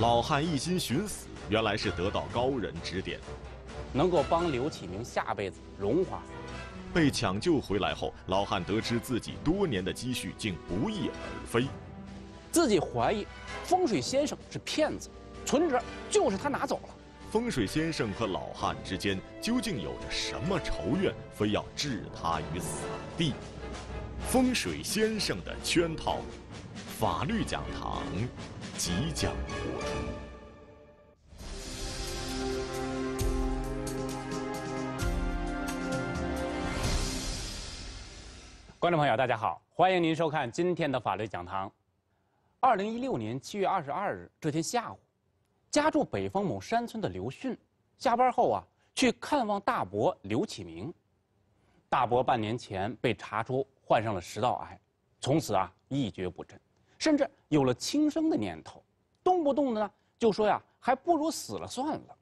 老汉一心寻死，原来是得到高人指点，能够帮刘启明下辈子荣华。被抢救回来后，老汉得知自己多年的积蓄竟不翼而飞，自己怀疑风水先生是骗子，存折就是他拿走了。风水先生和老汉之间究竟有着什么仇怨，非要置他于死地？风水先生的圈套，法律讲堂。即将播出。观众朋友，大家好，欢迎您收看今天的法律讲堂。二零一六年七月二十二日这天下午，家住北方某山村的刘迅下班后啊，去看望大伯刘启明。大伯半年前被查出患上了食道癌，从此啊一蹶不振。甚至有了轻生的念头，动不动的呢就说呀，还不如死了算了。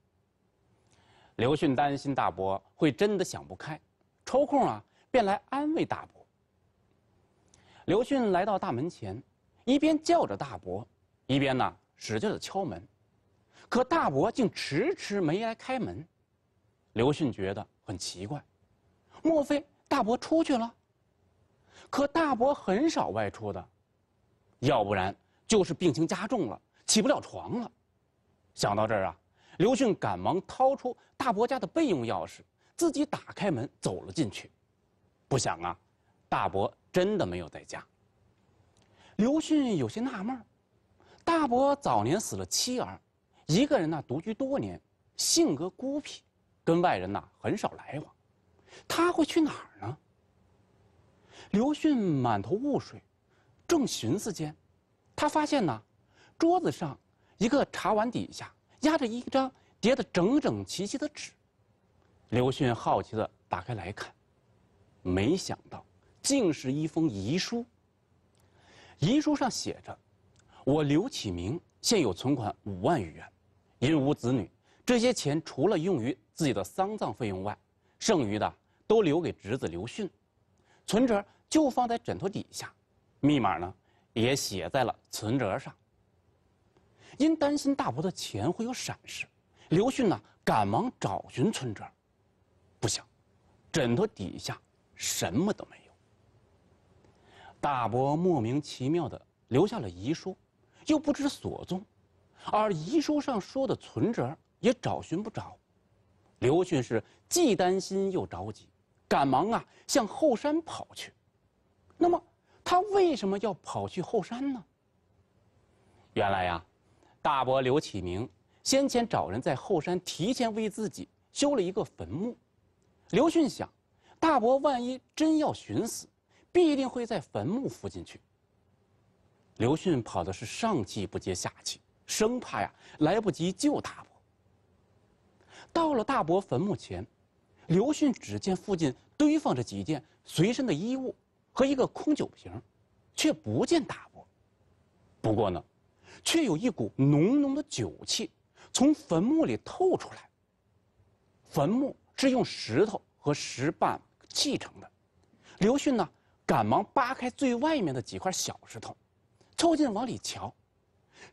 刘迅担心大伯会真的想不开，抽空啊便来安慰大伯。刘迅来到大门前，一边叫着大伯，一边呢使劲的敲门，可大伯竟迟迟没来开门，刘迅觉得很奇怪，莫非大伯出去了？可大伯很少外出的。要不然就是病情加重了，起不了床了。想到这儿啊，刘迅赶忙掏出大伯家的备用钥匙，自己打开门走了进去。不想啊，大伯真的没有在家。刘迅有些纳闷：大伯早年死了妻儿，一个人呢独居多年，性格孤僻，跟外人呢很少来往，他会去哪儿呢？刘迅满头雾水。正寻思间，他发现呢，桌子上一个茶碗底下压着一张叠得整整齐齐的纸。刘迅好奇地打开来看，没想到竟是一封遗书。遗书上写着：“我刘启明现有存款五万余元，因无子女，这些钱除了用于自己的丧葬费用外，剩余的都留给侄子刘迅，存折就放在枕头底下。”密码呢？也写在了存折上。因担心大伯的钱会有闪失，刘迅呢赶忙找寻存折，不想，枕头底下什么都没有。大伯莫名其妙的留下了遗书，又不知所踪，而遗书上说的存折也找寻不着。刘迅是既担心又着急，赶忙啊向后山跑去。那么。他为什么要跑去后山呢？原来呀，大伯刘启明先前找人在后山提前为自己修了一个坟墓。刘迅想，大伯万一真要寻死，必定会在坟墓附近去。刘迅跑的是上气不接下气，生怕呀来不及救大伯。到了大伯坟墓前，刘迅只见附近堆放着几件随身的衣物。和一个空酒瓶，却不见大伯。不过呢，却有一股浓浓的酒气从坟墓里透出来。坟墓是用石头和石板砌成的。刘迅呢，赶忙扒开最外面的几块小石头，凑近往里瞧，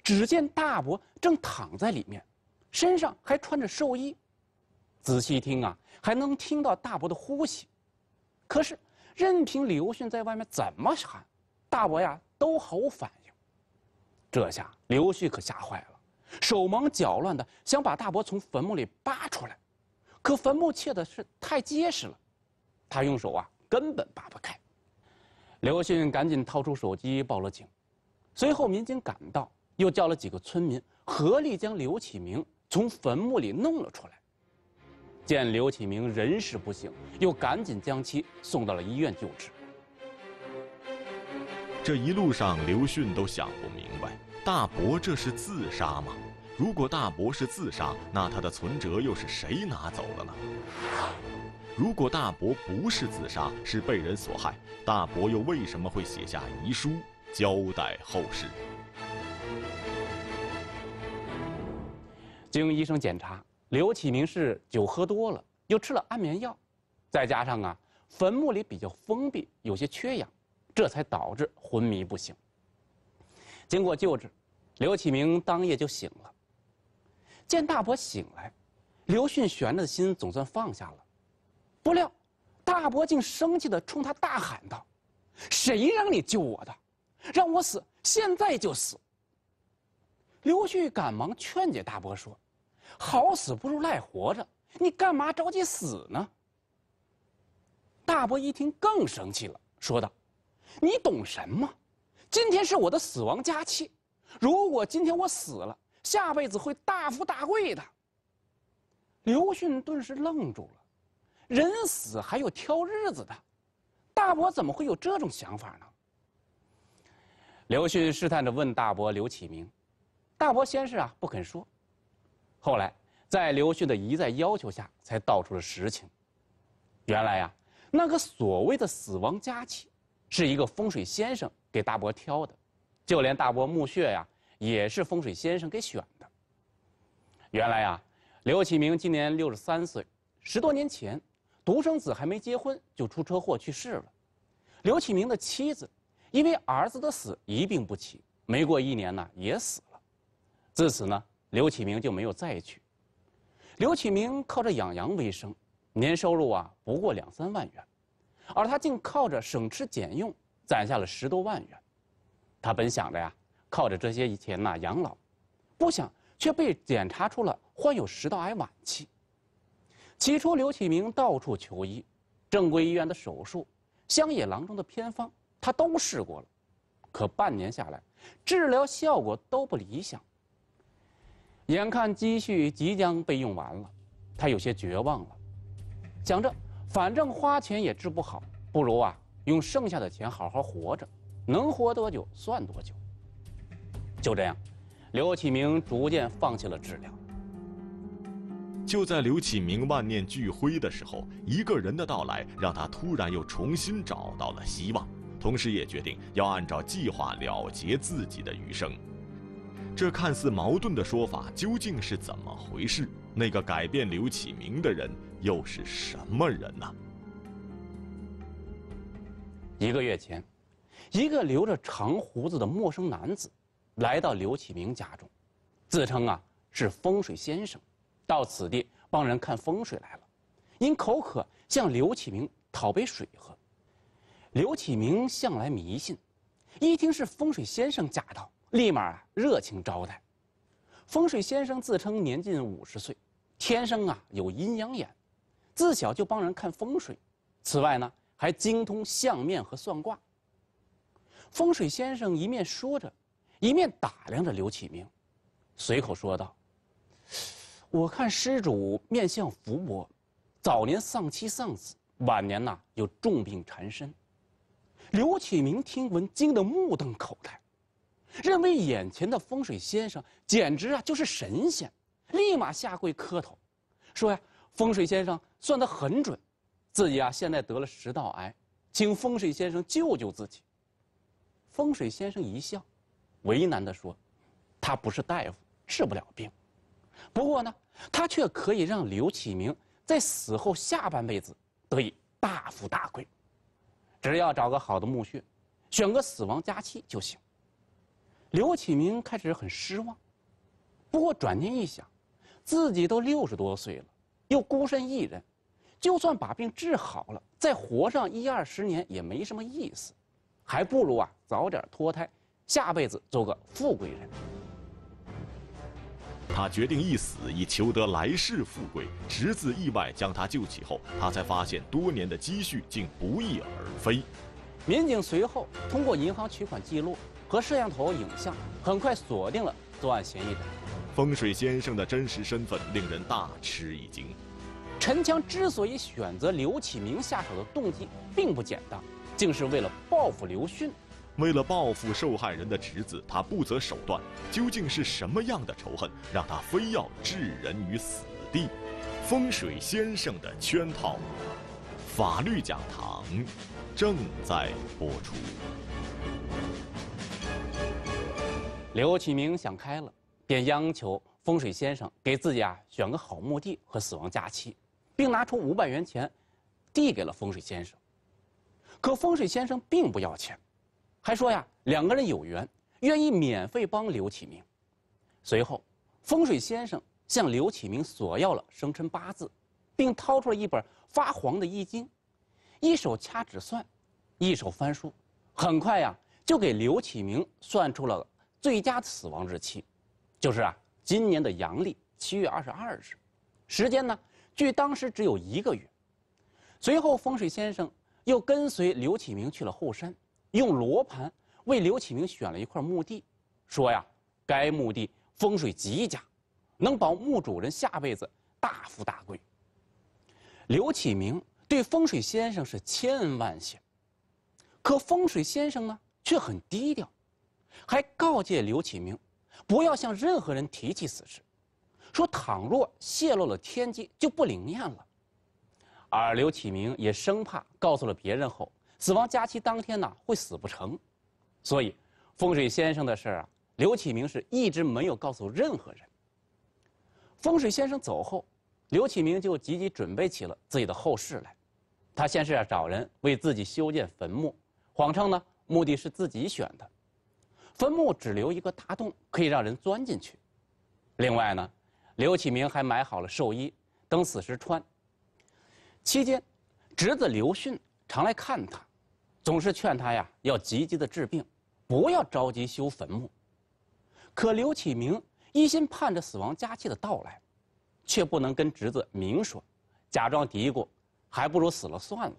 只见大伯正躺在里面，身上还穿着寿衣。仔细听啊，还能听到大伯的呼吸。可是。任凭刘旭在外面怎么喊，大伯呀，都毫无反应。这下刘旭可吓坏了，手忙脚乱的想把大伯从坟墓里扒出来，可坟墓砌的是太结实了，他用手啊根本扒不开。刘旭赶紧掏出手机报了警，随后民警赶到，又叫了几个村民合力将刘启明从坟墓里弄了出来。见刘启明人事不省，又赶紧将其送到了医院救治。这一路上，刘迅都想不明白：大伯这是自杀吗？如果大伯是自杀，那他的存折又是谁拿走了呢？如果大伯不是自杀，是被人所害，大伯又为什么会写下遗书交代后事？经医生检查。刘启明是酒喝多了，又吃了安眠药，再加上啊，坟墓里比较封闭，有些缺氧，这才导致昏迷不醒。经过救治，刘启明当夜就醒了。见大伯醒来，刘旭悬着的心总算放下了。不料，大伯竟生气地冲他大喊道：“谁让你救我的？让我死，现在就死！”刘旭赶忙劝解大伯说。好死不如赖活着，你干嘛着急死呢？大伯一听更生气了，说道：“你懂什么？今天是我的死亡佳期，如果今天我死了，下辈子会大富大贵的。”刘迅顿时愣住了，人死还有挑日子的，大伯怎么会有这种想法呢？刘迅试探着问大伯刘启明：“大伯先是啊不肯说。”后来，在刘迅的一再要求下，才道出了实情。原来呀，那个所谓的死亡家期，是一个风水先生给大伯挑的，就连大伯墓穴呀，也是风水先生给选的。原来呀，刘启明今年六十三岁，十多年前，独生子还没结婚就出车祸去世了。刘启明的妻子，因为儿子的死一病不起，没过一年呢也死了，自此呢。刘启明就没有再去。刘启明靠着养羊为生，年收入啊不过两三万元，而他竟靠着省吃俭用攒下了十多万元。他本想着呀，靠着这些钱呐养老，不想却被检查出了患有食道癌晚期。起初，刘启明到处求医，正规医院的手术、乡野郎中的偏方，他都试过了，可半年下来，治疗效果都不理想。眼看积蓄即将被用完了，他有些绝望了，想着反正花钱也治不好，不如啊，用剩下的钱好好活着，能活多久算多久。就这样，刘启明逐渐放弃了治疗。就在刘启明万念俱灰的时候，一个人的到来让他突然又重新找到了希望，同时也决定要按照计划了结自己的余生。这看似矛盾的说法究竟是怎么回事？那个改变刘启明的人又是什么人呢？一个月前，一个留着长胡子的陌生男子来到刘启明家中，自称啊是风水先生，到此地帮人看风水来了。因口渴，向刘启明讨杯水喝。刘启明向来迷信，一听是风水先生驾到。立马啊，热情招待。风水先生自称年近五十岁，天生啊有阴阳眼，自小就帮人看风水。此外呢，还精通相面和算卦。风水先生一面说着，一面打量着刘启明，随口说道：“我看施主面相福薄，早年丧妻丧子，晚年呐又重病缠身。”刘启明听闻，惊得目瞪口呆。认为眼前的风水先生简直啊就是神仙，立马下跪磕头，说呀风水先生算得很准，自己啊现在得了食道癌，请风水先生救救自己。风水先生一笑，为难地说，他不是大夫，治不了病，不过呢他却可以让刘启明在死后下半辈子得以大富大贵，只要找个好的墓穴，选个死亡佳期就行。刘启明开始很失望，不过转念一想，自己都六十多岁了，又孤身一人，就算把病治好了，再活上一二十年也没什么意思，还不如啊早点脱胎，下辈子做个富贵人。他决定一死，以求得来世富贵。侄子意外将他救起后，他才发现多年的积蓄竟不翼而飞。民警随后通过银行取款记录。和摄像头影像很快锁定了作案嫌疑人。风水先生的真实身份令人大吃一惊。陈强之所以选择刘启明下手的动机并不简单，竟是为了报复刘迅。为了报复受害人的侄子，他不择手段。究竟是什么样的仇恨让他非要置人于死地？风水先生的圈套。法律讲堂正在播出。刘启明想开了，便央求风水先生给自己啊选个好墓地和死亡假期，并拿出五百元钱，递给了风水先生。可风水先生并不要钱，还说呀两个人有缘，愿意免费帮刘启明。随后，风水先生向刘启明索要了生辰八字，并掏出了一本发黄的《易经》，一手掐指算，一手翻书，很快呀就给刘启明算出了。最佳的死亡日期，就是啊，今年的阳历七月二十二日，时间呢，距当时只有一个月。随后，风水先生又跟随刘启明去了后山，用罗盘为刘启明选了一块墓地，说呀，该墓地风水极佳，能保墓主人下辈子大富大贵。刘启明对风水先生是千恩万谢，可风水先生呢，却很低调。还告诫刘启明，不要向任何人提起此事，说倘若泄露了天机，就不灵验了。而刘启明也生怕告诉了别人后，死亡假期当天呢会死不成，所以风水先生的事啊，刘启明是一直没有告诉任何人。风水先生走后，刘启明就积极准备起了自己的后事来，他先是要找人为自己修建坟墓，谎称呢目的是自己选的。坟墓只留一个大洞，可以让人钻进去。另外呢，刘启明还买好了寿衣，等死时穿。期间，侄子刘迅常来看他，总是劝他呀要积极的治病，不要着急修坟墓。可刘启明一心盼着死亡佳期的到来，却不能跟侄子明说，假装嘀咕，还不如死了算了，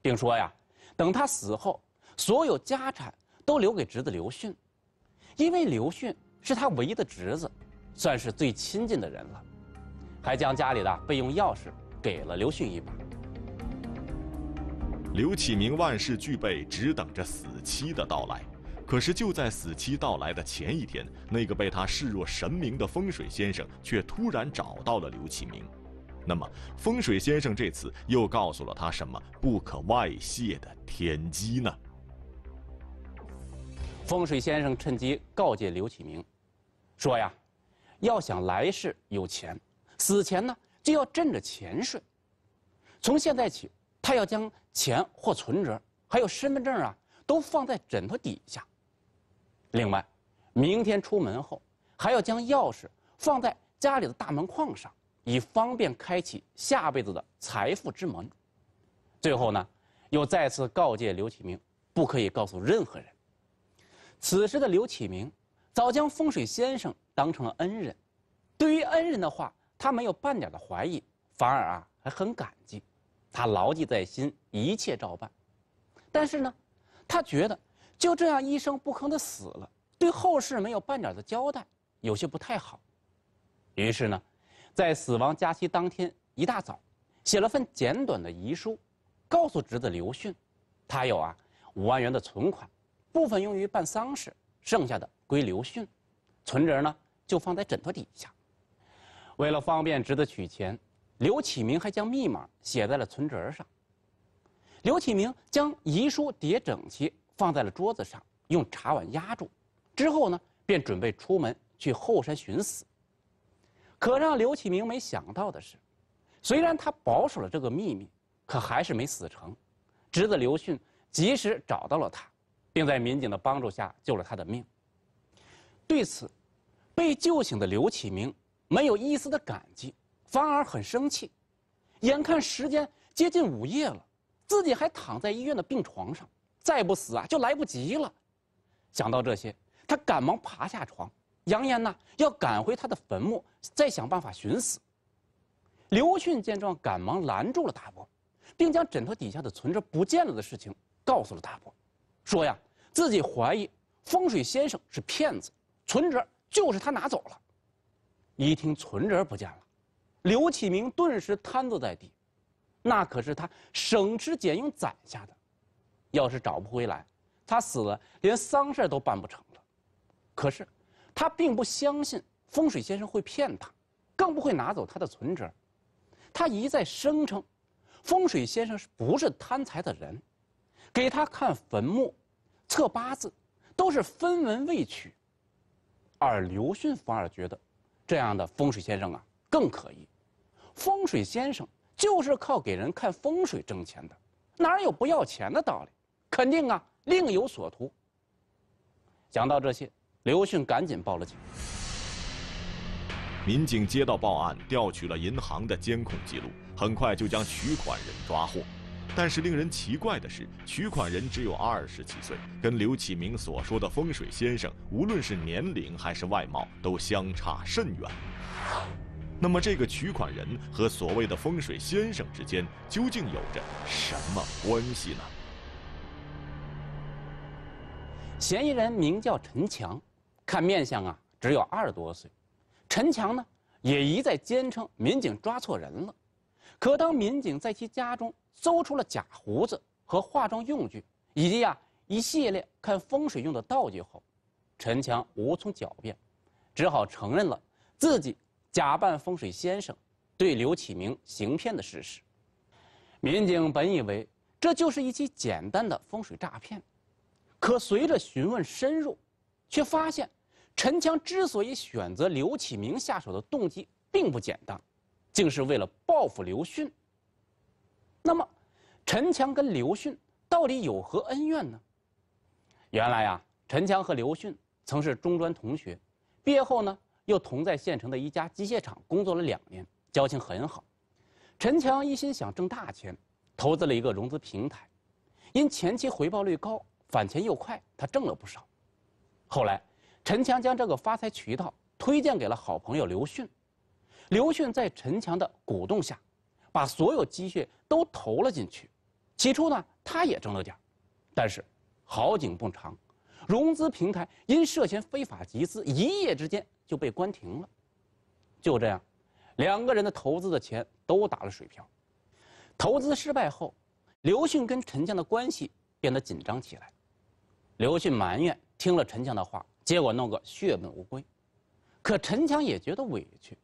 并说呀，等他死后，所有家产都留给侄子刘迅。因为刘迅是他唯一的侄子，算是最亲近的人了，还将家里的备用钥匙给了刘迅一把。刘启明万事俱备，只等着死期的到来。可是就在死期到来的前一天，那个被他视若神明的风水先生却突然找到了刘启明。那么，风水先生这次又告诉了他什么不可外泄的天机呢？风水先生趁机告诫刘启明，说呀，要想来世有钱，死前呢就要枕着钱睡。从现在起，他要将钱或存折还有身份证啊都放在枕头底下。另外，明天出门后还要将钥匙放在家里的大门框上，以方便开启下辈子的财富之门。最后呢，又再次告诫刘启明，不可以告诉任何人。此时的刘启明早将风水先生当成了恩人，对于恩人的话，他没有半点的怀疑，反而啊还很感激，他牢记在心，一切照办。但是呢，他觉得就这样一声不吭的死了，对后世没有半点的交代，有些不太好。于是呢，在死亡假期当天一大早，写了份简短的遗书，告诉侄子刘迅，他有啊五万元的存款。部分用于办丧事，剩下的归刘迅，存折呢，就放在枕头底下。为了方便侄子取钱，刘启明还将密码写在了存折上。刘启明将遗书叠整齐，放在了桌子上，用茶碗压住。之后呢，便准备出门去后山寻死。可让刘启明没想到的是，虽然他保守了这个秘密，可还是没死成。侄子刘迅及时找到了他。并在民警的帮助下救了他的命。对此，被救醒的刘启明没有一丝的感激，反而很生气。眼看时间接近午夜了，自己还躺在医院的病床上，再不死啊就来不及了。想到这些，他赶忙爬下床，扬言呢要赶回他的坟墓，再想办法寻死。刘迅见状，赶忙拦住了大伯，并将枕头底下的存折不见了的事情告诉了大伯。说呀，自己怀疑风水先生是骗子，存折就是他拿走了。一听存折不见了，刘启明顿时瘫坐在地。那可是他省吃俭用攒下的，要是找不回来，他死了连丧事都办不成了。可是他并不相信风水先生会骗他，更不会拿走他的存折。他一再声称，风水先生是不是贪财的人，给他看坟墓。测八字都是分文未取，而刘迅反而觉得这样的风水先生啊更可疑。风水先生就是靠给人看风水挣钱的，哪有不要钱的道理？肯定啊，另有所图。讲到这些，刘迅赶紧报了警。民警接到报案，调取了银行的监控记录，很快就将取款人抓获。但是令人奇怪的是，取款人只有二十几岁，跟刘启明所说的风水先生，无论是年龄还是外貌，都相差甚远。那么，这个取款人和所谓的风水先生之间究竟有着什么关系呢？嫌疑人名叫陈强，看面相啊，只有二十多岁。陈强呢，也一再坚称民警抓错人了。可当民警在其家中。搜出了假胡子和化妆用具，以及呀一系列看风水用的道具后，陈强无从狡辩，只好承认了自己假扮风水先生对刘启明行骗的事实。民警本以为这就是一起简单的风水诈骗，可随着询问深入，却发现陈强之所以选择刘启明下手的动机并不简单，竟是为了报复刘迅。那么，陈强跟刘迅到底有何恩怨呢？原来呀，陈强和刘迅曾是中专同学，毕业后呢，又同在县城的一家机械厂工作了两年，交情很好。陈强一心想挣大钱，投资了一个融资平台，因前期回报率高，返钱又快，他挣了不少。后来，陈强将这个发财渠道推荐给了好朋友刘迅，刘迅在陈强的鼓动下。把所有积蓄都投了进去，起初呢，他也挣了点儿，但是好景不长，融资平台因涉嫌非法集资，一夜之间就被关停了。就这样，两个人的投资的钱都打了水漂。投资失败后，刘迅跟陈强的关系变得紧张起来。刘迅埋怨听了陈强的话，结果弄个血本无归。可陈强也觉得委屈，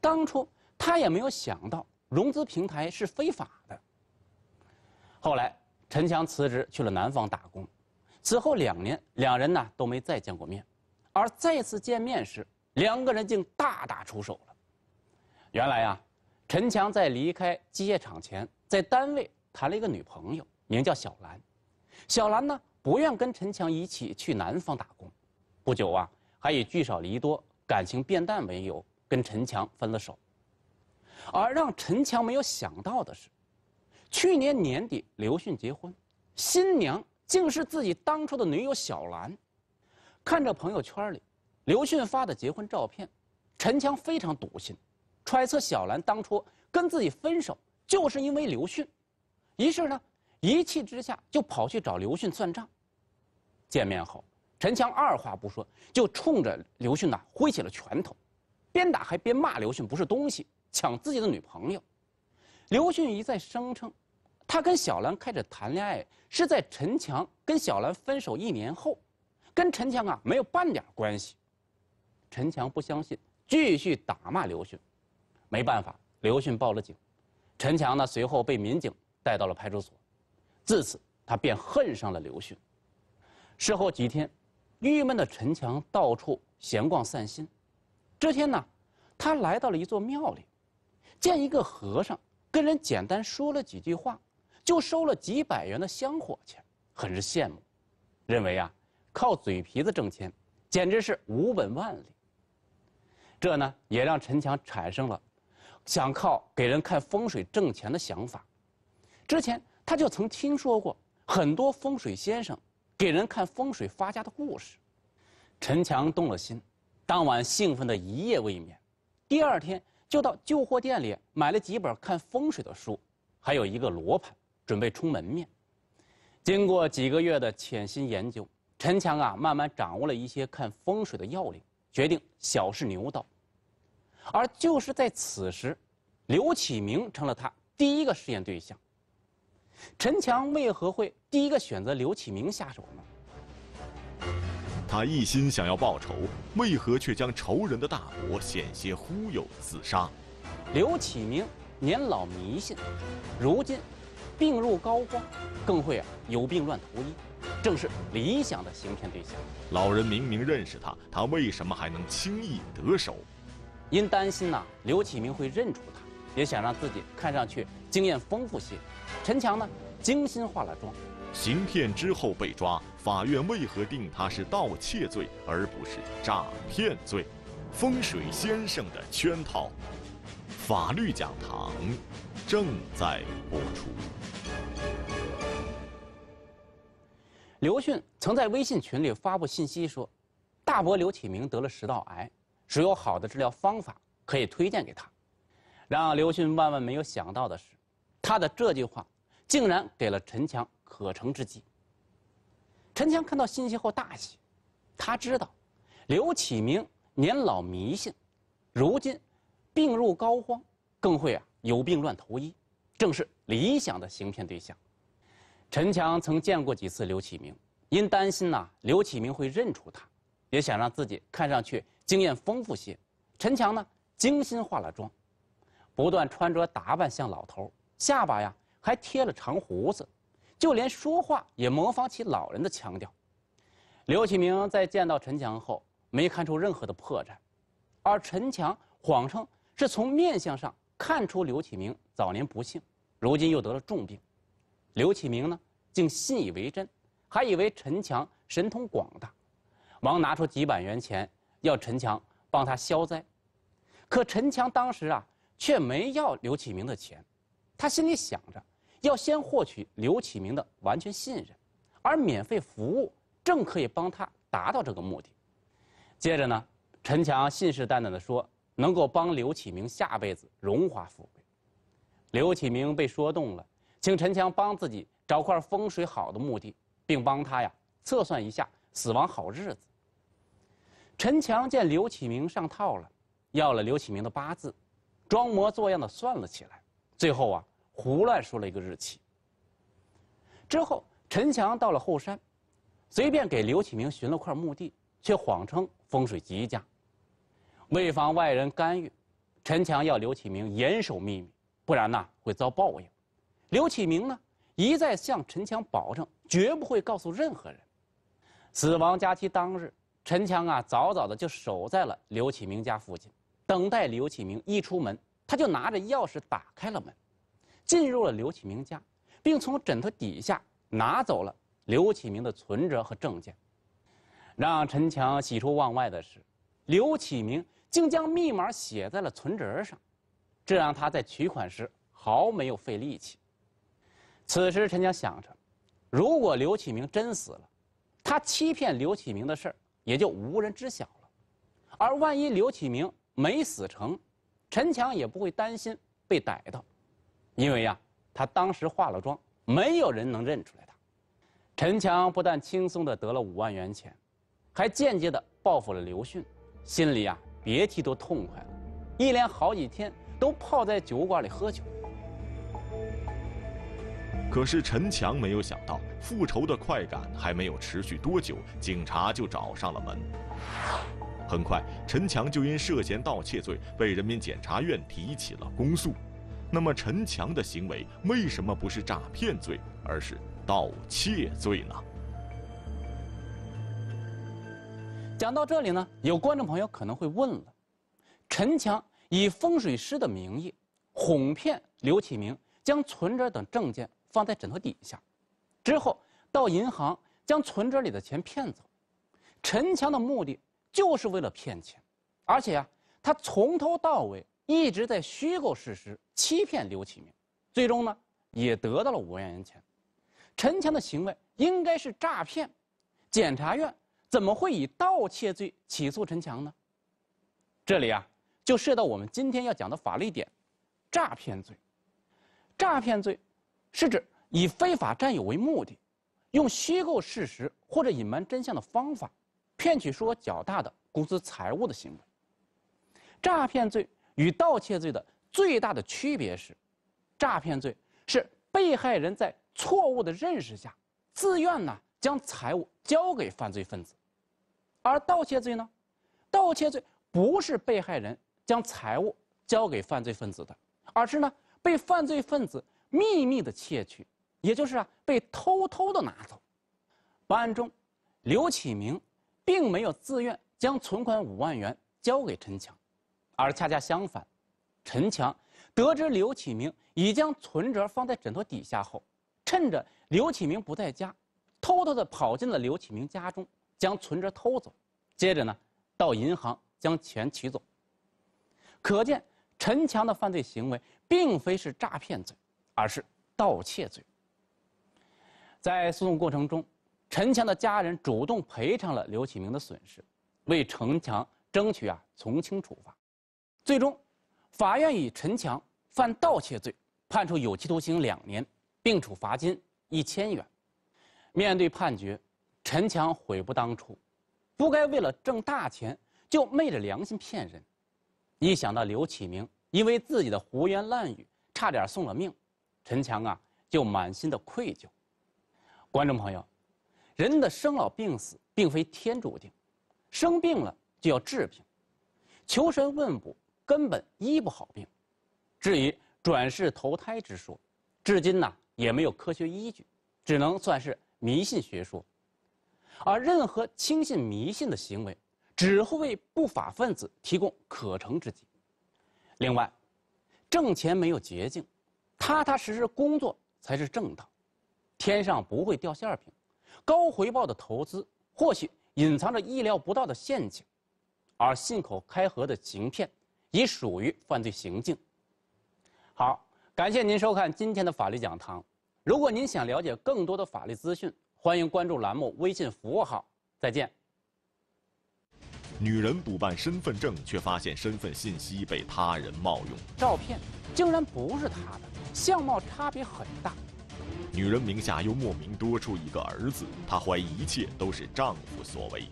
当初他也没有想到。融资平台是非法的。后来，陈强辞职去了南方打工，此后两年，两人呢都没再见过面，而再次见面时，两个人竟大打出手了。原来呀，陈强在离开机械厂前，在单位谈了一个女朋友，名叫小兰。小兰呢，不愿跟陈强一起去南方打工，不久啊，还以聚少离多、感情变淡为由，跟陈强分了手。而让陈强没有想到的是，去年年底刘迅结婚，新娘竟是自己当初的女友小兰。看着朋友圈里刘迅发的结婚照片，陈强非常堵心，揣测小兰当初跟自己分手就是因为刘迅。于是呢，一气之下就跑去找刘迅算账。见面后，陈强二话不说就冲着刘迅呐挥起了拳头，边打还边骂刘迅不是东西。抢自己的女朋友，刘迅一再声称，他跟小兰开始谈恋爱是在陈强跟小兰分手一年后，跟陈强啊没有半点关系。陈强不相信，继续打骂刘迅。没办法，刘迅报了警。陈强呢随后被民警带到了派出所。自此，他便恨上了刘迅。事后几天，郁闷的陈强到处闲逛散心。这天呢，他来到了一座庙里。见一个和尚，跟人简单说了几句话，就收了几百元的香火钱，很是羡慕，认为啊，靠嘴皮子挣钱，简直是无本万利。这呢，也让陈强产生了想靠给人看风水挣钱的想法。之前他就曾听说过很多风水先生给人看风水发家的故事，陈强动了心，当晚兴奋的一夜未眠，第二天。就到旧货店里买了几本看风水的书，还有一个罗盘，准备充门面。经过几个月的潜心研究，陈强啊慢慢掌握了一些看风水的要领，决定小试牛刀。而就是在此时，刘启明成了他第一个试验对象。陈强为何会第一个选择刘启明下手呢？他一心想要报仇，为何却将仇人的大伯险些忽悠自杀？刘启明年老迷信，如今病入膏肓，更会啊有病乱投医，正是理想的行骗对象。老人明明认识他，他为什么还能轻易得手？因担心呐刘启明会认出他，也想让自己看上去经验丰富些。陈强呢，精心化了妆。行骗之后被抓，法院为何定他是盗窃罪而不是诈骗罪？风水先生的圈套，法律讲堂正在播出。刘迅曾在微信群里发布信息说：“大伯刘启明得了食道癌，只有好的治疗方法可以推荐给他。”让刘迅万万没有想到的是，他的这句话竟然给了陈强。可乘之机。陈强看到信息后大喜，他知道刘启明年老迷信，如今病入膏肓，更会啊有病乱投医，正是理想的行骗对象。陈强曾见过几次刘启明，因担心呐刘启明会认出他，也想让自己看上去经验丰富些。陈强呢精心化了妆，不断穿着打扮像老头，下巴呀还贴了长胡子。就连说话也模仿起老人的腔调。刘启明在见到陈强后，没看出任何的破绽，而陈强谎称是从面相上看出刘启明早年不幸，如今又得了重病。刘启明呢，竟信以为真，还以为陈强神通广大，忙拿出几百元钱要陈强帮他消灾。可陈强当时啊，却没要刘启明的钱，他心里想着。要先获取刘启明的完全信任，而免费服务正可以帮他达到这个目的。接着呢，陈强信誓旦旦地说能够帮刘启明下辈子荣华富贵。刘启明被说动了，请陈强帮自己找块风水好的墓地，并帮他呀测算一下死亡好日子。陈强见刘启明上套了，要了刘启明的八字，装模作样的算了起来，最后啊。胡乱说了一个日期。之后，陈强到了后山，随便给刘启明寻了块墓地，却谎称风水极佳。为防外人干预，陈强要刘启明严守秘密，不然呢会遭报应。刘启明呢一再向陈强保证，绝不会告诉任何人。死亡假期当日，陈强啊早早的就守在了刘启明家附近，等待刘启明一出门，他就拿着钥匙打开了门。进入了刘启明家，并从枕头底下拿走了刘启明的存折和证件。让陈强喜出望外的是，刘启明竟将密码写在了存折上，这让他在取款时毫没有费力气。此时，陈强想着，如果刘启明真死了，他欺骗刘启明的事也就无人知晓了；而万一刘启明没死成，陈强也不会担心被逮到。因为呀，他当时化了妆，没有人能认出来他。陈强不但轻松的得了五万元钱，还间接的报复了刘迅，心里呀别提多痛快了。一连好几天都泡在酒馆里喝酒。可是陈强没有想到，复仇的快感还没有持续多久，警察就找上了门。很快，陈强就因涉嫌盗窃罪被人民检察院提起了公诉。那么，陈强的行为为什么不是诈骗罪，而是盗窃罪呢？讲到这里呢，有观众朋友可能会问了：陈强以风水师的名义哄骗刘启明，将存折等证件放在枕头底下，之后到银行将存折里的钱骗走。陈强的目的就是为了骗钱，而且啊，他从头到尾。一直在虚构事实欺骗刘启明，最终呢也得到了五万元钱。陈强的行为应该是诈骗，检察院怎么会以盗窃罪起诉陈强呢？这里啊就涉到我们今天要讲的法律点：诈骗罪。诈骗罪是指以非法占有为目的，用虚构事实或者隐瞒真相的方法，骗取数额较大的公私财物的行为。诈骗罪。与盗窃罪的最大的区别是，诈骗罪是被害人在错误的认识下自愿呢将财物交给犯罪分子，而盗窃罪呢，盗窃罪不是被害人将财物交给犯罪分子的，而是呢被犯罪分子秘密的窃取，也就是啊被偷偷的拿走。本案中，刘启明并没有自愿将存款五万元交给陈强。而恰恰相反，陈强得知刘启明已将存折放在枕头底下后，趁着刘启明不在家，偷偷的跑进了刘启明家中，将存折偷走，接着呢，到银行将钱取走。可见陈强的犯罪行为并非是诈骗罪，而是盗窃罪。在诉讼过程中，陈强的家人主动赔偿了刘启明的损失，为陈强争取啊从轻处罚。最终，法院以陈强犯盗窃罪，判处有期徒刑两年，并处罚金一千元。面对判决，陈强悔不当初，不该为了挣大钱就昧着良心骗人。一想到刘启明因为自己的胡言乱语差点送了命，陈强啊就满心的愧疚。观众朋友，人的生老病死并非天注定，生病了就要治病，求神问卜。根本医不好病，至于转世投胎之说，至今呢也没有科学依据，只能算是迷信学说。而任何轻信迷信的行为，只会为不法分子提供可乘之机。另外，挣钱没有捷径，踏踏实实工作才是正道。天上不会掉馅饼，高回报的投资或许隐藏着意料不到的陷阱，而信口开河的行骗。已属于犯罪行径。好，感谢您收看今天的法律讲堂。如果您想了解更多的法律资讯，欢迎关注栏目微信服务号。再见。女人补办身份证，却发现身份信息被他人冒用，照片竟然不是她的，相貌差别很大。女人名下又莫名多出一个儿子，她怀疑一切都是丈夫所为，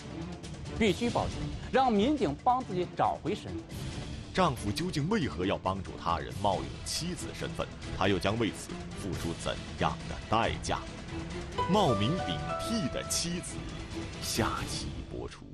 必须报警，让民警帮自己找回身份。丈夫究竟为何要帮助他人冒用妻子身份？他又将为此付出怎样的代价？冒名顶替的妻子，下期播出。